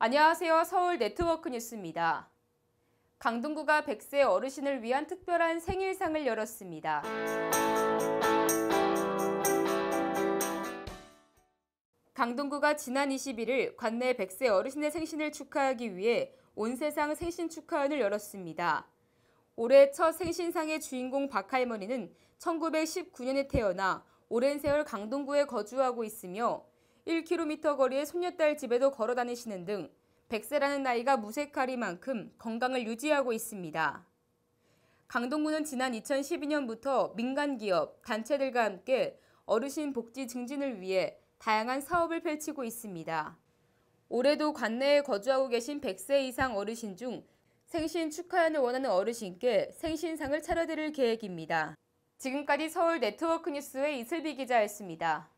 안녕하세요. 서울 네트워크 뉴스입니다. 강동구가 100세 어르신을 위한 특별한 생일상을 열었습니다. 강동구가 지난 21일 관내 100세 어르신의 생신을 축하하기 위해 온 세상 생신 축하연을 열었습니다. 올해 첫 생신상의 주인공 박할머니는 1919년에 태어나 오랜 세월 강동구에 거주하고 있으며 1km 거리의 손녀딸 집에도 걸어 다니시는 등 100세라는 나이가 무색하리만큼 건강을 유지하고 있습니다. 강동구는 지난 2012년부터 민간 기업, 단체들과 함께 어르신 복지 증진을 위해 다양한 사업을 펼치고 있습니다. 올해도 관내에 거주하고 계신 100세 이상 어르신 중 생신 축하연을 원하는 어르신께 생신상을 차려드릴 계획입니다. 지금까지 서울 네트워크 뉴스의 이슬비 기자였습니다.